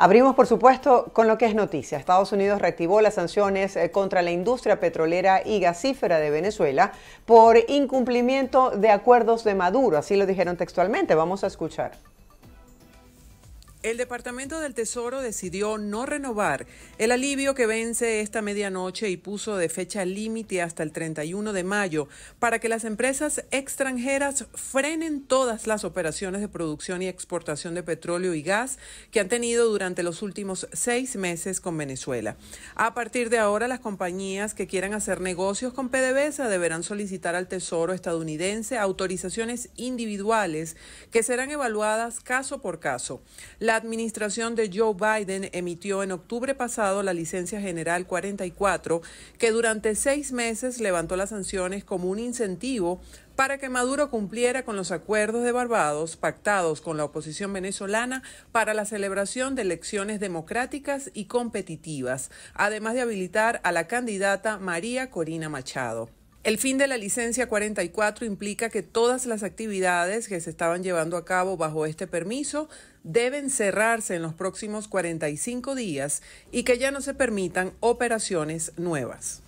Abrimos, por supuesto, con lo que es noticia. Estados Unidos reactivó las sanciones eh, contra la industria petrolera y gasífera de Venezuela por incumplimiento de acuerdos de Maduro. Así lo dijeron textualmente. Vamos a escuchar. El Departamento del Tesoro decidió no renovar el alivio que vence esta medianoche y puso de fecha límite hasta el 31 de mayo para que las empresas extranjeras frenen todas las operaciones de producción y exportación de petróleo y gas que han tenido durante los últimos seis meses con Venezuela. A partir de ahora, las compañías que quieran hacer negocios con PDVSA deberán solicitar al Tesoro estadounidense autorizaciones individuales que serán evaluadas caso por caso. La administración de Joe Biden emitió en octubre pasado la licencia general 44, que durante seis meses levantó las sanciones como un incentivo para que Maduro cumpliera con los acuerdos de Barbados pactados con la oposición venezolana para la celebración de elecciones democráticas y competitivas, además de habilitar a la candidata María Corina Machado. El fin de la licencia 44 implica que todas las actividades que se estaban llevando a cabo bajo este permiso deben cerrarse en los próximos 45 días y que ya no se permitan operaciones nuevas.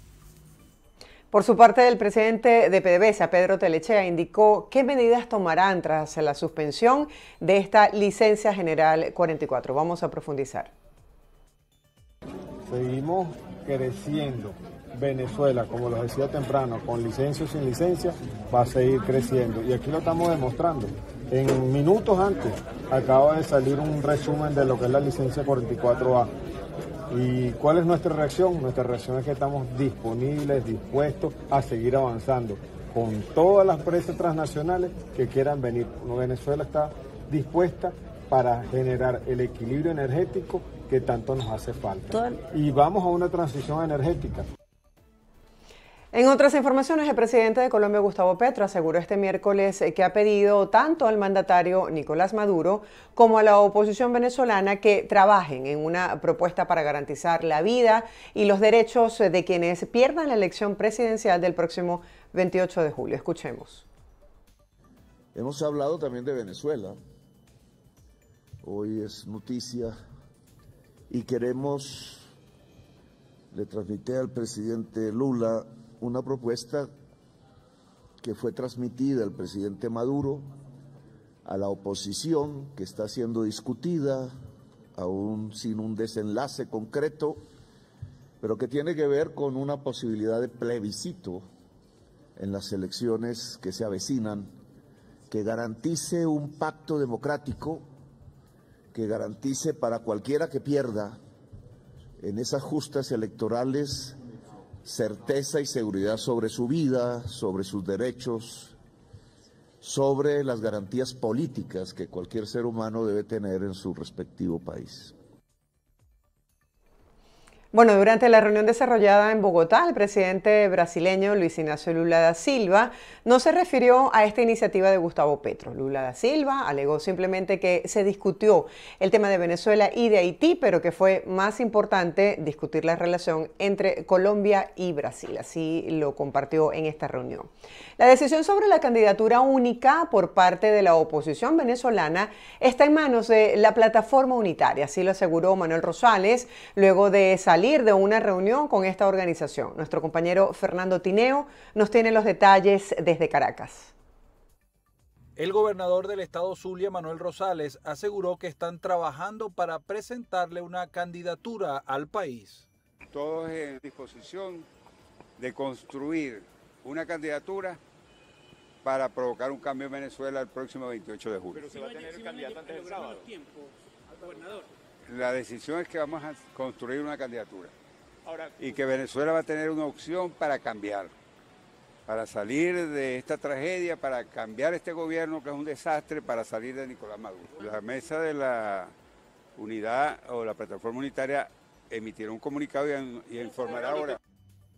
Por su parte, el presidente de PDVSA, Pedro Telechea, indicó qué medidas tomarán tras la suspensión de esta licencia general 44. Vamos a profundizar. Seguimos creciendo Venezuela, como lo decía temprano, con licencia o sin licencia, va a seguir creciendo. Y aquí lo estamos demostrando. En minutos antes acaba de salir un resumen de lo que es la licencia 44A. ¿Y cuál es nuestra reacción? Nuestra reacción es que estamos disponibles, dispuestos a seguir avanzando con todas las empresas transnacionales que quieran venir. Venezuela está dispuesta para generar el equilibrio energético que tanto nos hace falta. Y vamos a una transición energética. En otras informaciones, el presidente de Colombia, Gustavo Petro, aseguró este miércoles eh, que ha pedido tanto al mandatario Nicolás Maduro como a la oposición venezolana que trabajen en una propuesta para garantizar la vida y los derechos de quienes pierdan la elección presidencial del próximo 28 de julio. Escuchemos. Hemos hablado también de Venezuela. Hoy es noticia y queremos, le transmití al presidente Lula una propuesta que fue transmitida al presidente Maduro, a la oposición, que está siendo discutida, aún sin un desenlace concreto, pero que tiene que ver con una posibilidad de plebiscito en las elecciones que se avecinan, que garantice un pacto democrático, que garantice para cualquiera que pierda en esas justas electorales certeza y seguridad sobre su vida, sobre sus derechos, sobre las garantías políticas que cualquier ser humano debe tener en su respectivo país. Bueno, durante la reunión desarrollada en Bogotá, el presidente brasileño Luis Ignacio Lula da Silva no se refirió a esta iniciativa de Gustavo Petro. Lula da Silva alegó simplemente que se discutió el tema de Venezuela y de Haití, pero que fue más importante discutir la relación entre Colombia y Brasil. Así lo compartió en esta reunión. La decisión sobre la candidatura única por parte de la oposición venezolana está en manos de la plataforma unitaria, así lo aseguró Manuel Rosales luego de salir de una reunión con esta organización. Nuestro compañero Fernando Tineo nos tiene los detalles desde Caracas. El gobernador del estado Zulia, Manuel Rosales, aseguró que están trabajando para presentarle una candidatura al país. Todos en disposición de construir una candidatura para provocar un cambio en Venezuela el próximo 28 de julio. Pero se va a tener el candidato antes la decisión es que vamos a construir una candidatura. y que Venezuela va a tener una opción para cambiar, para salir de esta tragedia, para cambiar este gobierno que es un desastre, para salir de Nicolás Maduro. La mesa de la unidad o la plataforma unitaria emitirá un comunicado y informará ahora.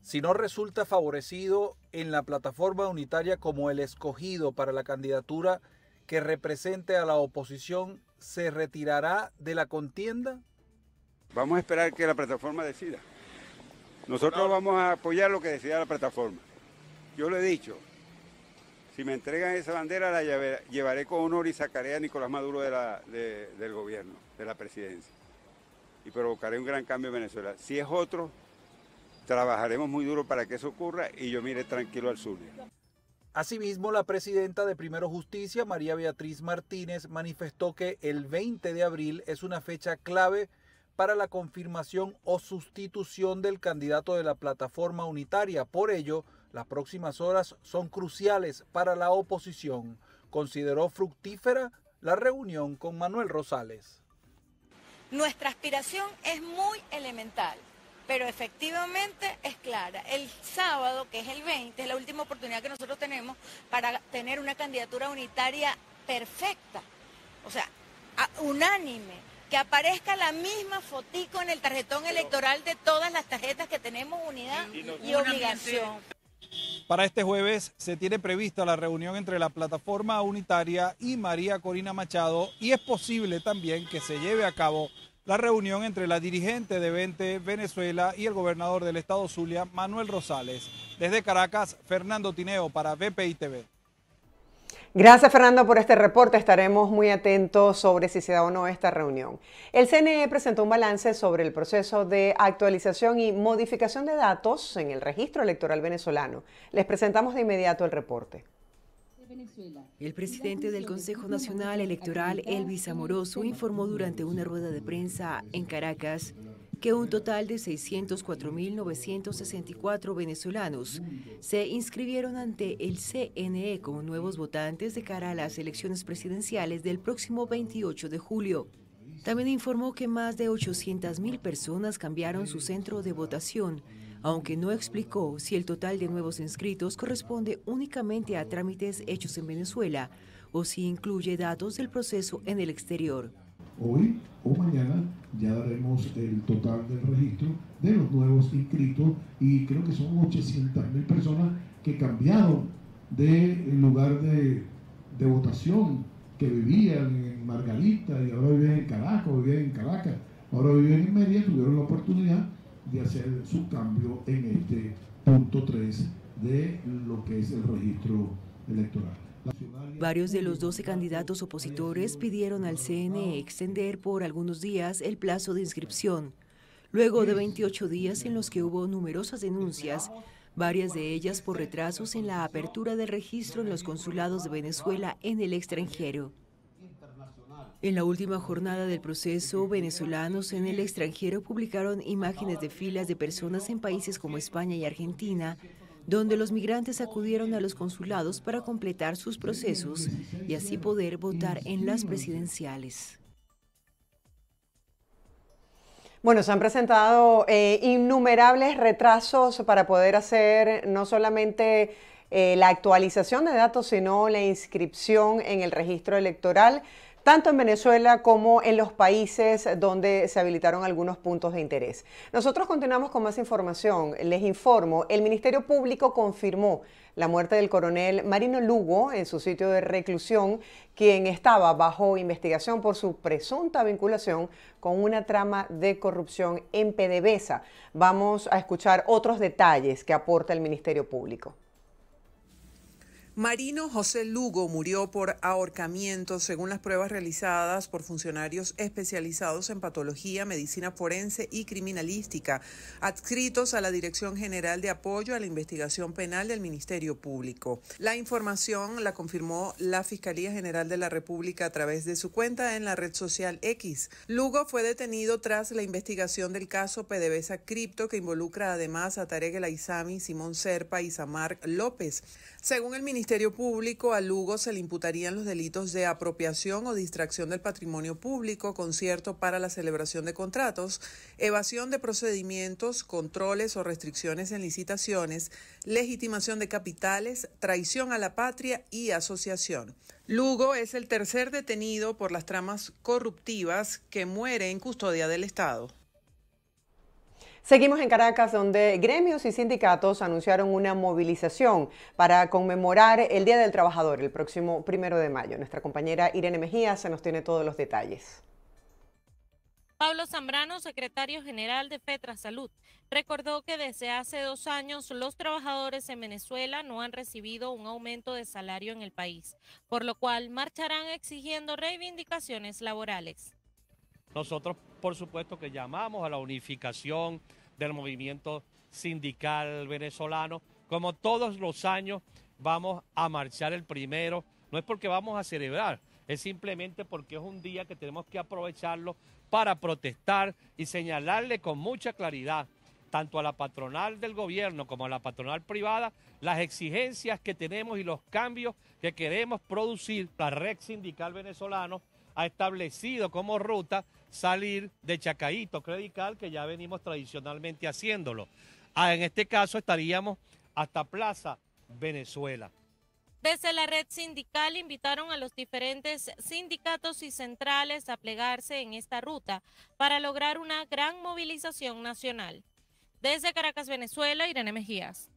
Si no resulta favorecido en la plataforma unitaria como el escogido para la candidatura que represente a la oposición se retirará de la contienda? Vamos a esperar que la plataforma decida. Nosotros vamos a apoyar lo que decida la plataforma. Yo lo he dicho, si me entregan esa bandera la llevaré, con honor y sacaré a Nicolás Maduro del gobierno, de la presidencia. Y provocaré un gran cambio en Venezuela. Si es otro, trabajaremos muy duro para que eso ocurra y yo mire tranquilo al sur. Asimismo, la presidenta de Primero Justicia, María Beatriz Martínez, manifestó que el 20 de abril es una fecha clave para la confirmación o sustitución del candidato de la plataforma unitaria. Por ello, las próximas horas son cruciales para la oposición. Consideró fructífera la reunión con Manuel Rosales. Nuestra aspiración es muy elemental pero efectivamente es clara. El sábado, que es el 20, es la última oportunidad que nosotros tenemos para tener una candidatura unitaria perfecta, o sea, unánime, que aparezca la misma fotico en el tarjetón electoral de todas las tarjetas que tenemos unidad y obligación. Para este jueves se tiene prevista la reunión entre la plataforma unitaria y María Corina Machado y es posible también que se lleve a cabo la reunión entre la dirigente de 20 Venezuela y el gobernador del estado Zulia, Manuel Rosales. Desde Caracas, Fernando Tineo para BPI TV. Gracias Fernando por este reporte. Estaremos muy atentos sobre si se da o no esta reunión. El CNE presentó un balance sobre el proceso de actualización y modificación de datos en el registro electoral venezolano. Les presentamos de inmediato el reporte. El presidente del Consejo Nacional Electoral, Elvis Amoroso, informó durante una rueda de prensa en Caracas que un total de 604.964 venezolanos se inscribieron ante el CNE como nuevos votantes de cara a las elecciones presidenciales del próximo 28 de julio. También informó que más de 800.000 personas cambiaron su centro de votación aunque no explicó si el total de nuevos inscritos corresponde únicamente a trámites hechos en Venezuela o si incluye datos del proceso en el exterior. Hoy o mañana ya daremos el total del registro de los nuevos inscritos y creo que son 800.000 personas que cambiaron de lugar de, votación que vivían en Margarita y ahora viven en Caracas, vivían en Caracas, ahora viven en Media, tuvieron la oportunidad de hacer su cambio en este punto 3 de lo que es el registro electoral. Varios de los 12 candidatos opositores pidieron al CNE extender por algunos días el plazo de inscripción, luego de 28 días en los que hubo numerosas denuncias, varias de ellas por retrasos en la apertura del registro en los consulados de Venezuela en el extranjero. En la última jornada del proceso, venezolanos en el extranjero publicaron imágenes de filas de personas en países como España y Argentina, donde los migrantes acudieron a los consulados para completar sus procesos y así poder votar en las presidenciales. Bueno, se han presentado eh, innumerables retrasos para poder hacer no solamente eh, la actualización de datos, sino la inscripción en el registro electoral tanto en Venezuela como en los países donde se habilitaron algunos puntos de interés. Nosotros continuamos con más información. Les informo, el Ministerio Público confirmó la muerte del coronel Marino Lugo en su sitio de reclusión, quien estaba bajo investigación por su presunta vinculación con una trama de corrupción en PDVSA. Vamos a escuchar otros detalles que aporta el Ministerio Público. Marino José Lugo murió por ahorcamiento, según las pruebas realizadas por funcionarios especializados en patología, medicina forense y criminalística, adscritos a la Dirección General de Apoyo a la Investigación Penal del Ministerio Público. La información la confirmó la Fiscalía General de la República a través de su cuenta en la red social X. Lugo fue detenido tras la investigación del caso PDVSA Cripto, que involucra además a Tarek El Aizami, Simón Serpa y Samar López. Según el Ministerio Ministerio Público, a Lugo se le imputarían los delitos de apropiación o distracción del patrimonio público, concierto para la celebración de contratos, evasión de procedimientos, controles o restricciones en licitaciones, legitimación de capitales, traición a la patria y asociación. Lugo es el tercer detenido por las tramas corruptivas que muere en custodia del Estado. Seguimos en Caracas, donde gremios y sindicatos anunciaron una movilización para conmemorar el Día del Trabajador el próximo primero de mayo. Nuestra compañera Irene Mejía se nos tiene todos los detalles. Pablo Zambrano, secretario general de Petra Salud, recordó que desde hace dos años los trabajadores en Venezuela no han recibido un aumento de salario en el país, por lo cual marcharán exigiendo reivindicaciones laborales. Nosotros, por supuesto, que llamamos a la unificación del movimiento sindical venezolano. Como todos los años, vamos a marchar el primero. No es porque vamos a celebrar, es simplemente porque es un día que tenemos que aprovecharlo para protestar y señalarle con mucha claridad tanto a la patronal del gobierno como a la patronal privada las exigencias que tenemos y los cambios que queremos producir. La red sindical venezolano ha establecido como ruta salir de Chacaíto Credical, que ya venimos tradicionalmente haciéndolo. Ah, en este caso estaríamos hasta Plaza Venezuela. Desde la red sindical invitaron a los diferentes sindicatos y centrales a plegarse en esta ruta para lograr una gran movilización nacional. Desde Caracas, Venezuela, Irene Mejías.